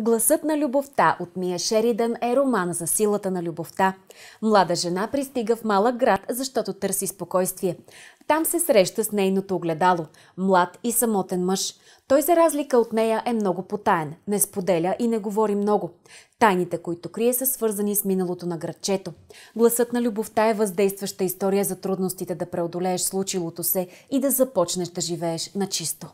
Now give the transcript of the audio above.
Гласът на любовта от Мия Шеридан е роман за силата на любовта. Млада жена пристига в малък град, защото търси спокойствие. Там се среща с нейното огледало – млад и самотен мъж. Той за разлика от нея е много потаен, не споделя и не говори много. Тайните, които крие, са свързани с миналото на градчето. Гласът на любовта е въздействаща история за трудностите да преодолееш случилото се и да започнеш да живееш на чисто.